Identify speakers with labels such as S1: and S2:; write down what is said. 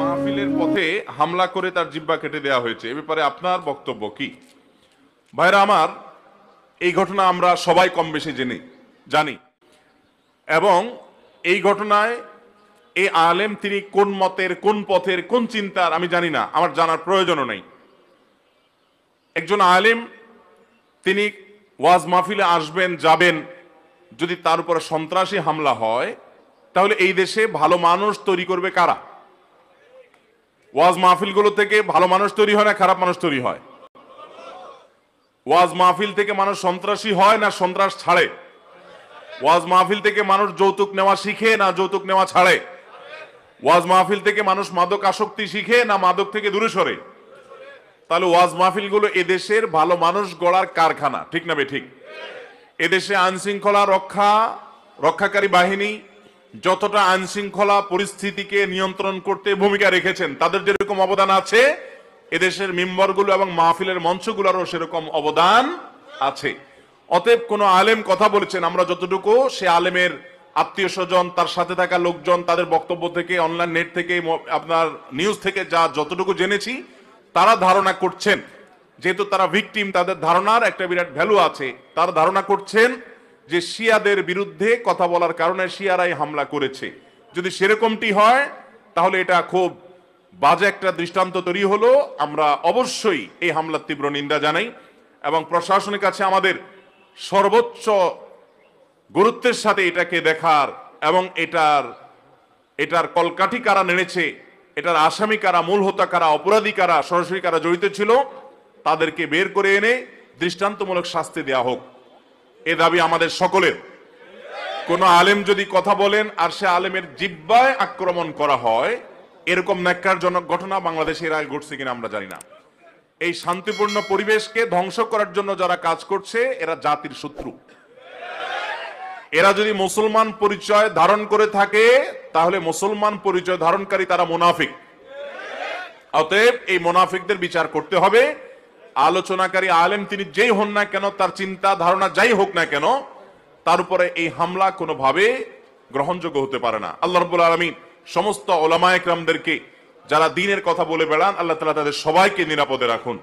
S1: মাহফিলের পথে হামলা করে তার জিব্বা কেটে দেওয়া হয়েছে এ ব্যাপারে আপনার বক্তব্য কি ভাইরা আমার এই ঘটনা আমরা সবাই কম বেশি জেনে জানি এবং এই ঘটনায় এই আলেম তিনি কোন মতের কোন পথের কোন চিন্তার আমি জানি না আমার জানার প্রয়োজনও নেই একজন আলেম তিনি ওয়াজ মাহফিলে আসবেন যাবেন যদি তার উপরে সন্ত্রাসী হামলা হয় তাহলে এই দেশে ভালো মানুষ তৈরি করবে কারা ওয়াজ মাহফিলগুলো থেকে ভালো মানুষ তৈরি হয় না খারাপ মানুষ তৈরি হয় ওয়াজ মাহফিল থেকে মানুষ সন্ত্রাসী হয় না সন্ত্রাস ছাড়ে ওয়াজ মাহফিল থেকে মানুষ যৌতুক নেওয়া শিখে না যৌতুক নেওয়া ছাড়ে ওয়াজ মাহফিল থেকে মানুষ মাদক আসক্তি শিখে না মাদক থেকে দূরে সরে তাহলে ওয়াজ মাহফিলগুলো এদেশের ভালো মানুষ গড়ার কারখানা ঠিক না বে ঠিক এদেশে আইনশৃঙ্খলা রক্ষা রক্ষাকারী বাহিনী যতটা আইনশৃঙ্খলা পরিস্থিতিকে নিয়ন্ত্রণ করতে ভূমিকা রেখেছেন তাদের যেরকম অবদান আছে এদেশের মেম্বারগুলো এবং মাহফিলের মঞ্চগুলোরও সেরকম অবদান আছে অতএব কোনো আলেম কথা বলেছেন আমরা যতটুকু সে আলেমের আত্মীয় স্বজন তার সাথে থাকা লোকজন তাদের বক্তব্য থেকে অনলাইন নেট থেকে আপনার নিউজ থেকে যা যতটুকু জেনেছি তারা ধারণা করছেন যেহেতু তারা ভিকটিম তাদের ধারণার একটা বিরাট ভ্যালু আছে তারা ধারণা করছেন যে শিয়াদের বিরুদ্ধে কথা বলার কারণে শিয়ারাই হামলা করেছে যদি সেরকমটি হয় তাহলে এটা খুব বাজে একটা দৃষ্টান্ত তৈরি হলো আমরা অবশ্যই এই হামলার তীব্র নিন্দা জানাই এবং প্রশাসনের কাছে আমাদের সর্বোচ্চ গুরুত্বের সাথে এটাকে দেখার এবং এটার এটার কলকাঠি কারা নেড়েছে এটার আসামি কারা মূল হত্যা কারা অপরাধী কারা সরাসরি কারা জড়িত ছিল তাদেরকে বের করে এনে দৃষ্টান্তমূলক শাস্তি দেয়া হোক এ দাবি আমাদের সকলের কোন আলেম যদি কথা বলেন আর সে আলেমের জিব্বায় আক্রমণ করা হয় এরকম ন্যাক্কারজনক ঘটনা বাংলাদেশের আগে ঘটছে কিনা আমরা জানি না এই শান্তিপূর্ণ পরিবেশকে ধ্বংস করার জন্য যারা কাজ করছে এরা জাতির শত্রু এরা যদি মুসলমান পরিচয় ধারণ করে থাকে তাহলে মুসলমান পরিচয় ধারণকারী তারা মোনাফিক অতএব এই মোনাফিকদের বিচার করতে হবে আলোচনাকারী আলেম তিনি যেই হন না কেন তার চিন্তা ধারণা যাই হোক না কেন তার উপরে এই হামলা কোনোভাবে গ্রহণযোগ্য হতে পারে না আল্লাহ রবুল আলমী সমস্ত ওলামায়করামদেরকে যারা দিনের কথা বলে বেড়ান আল্লাহ তালা তাদের সবাইকে নিরাপদে রাখুন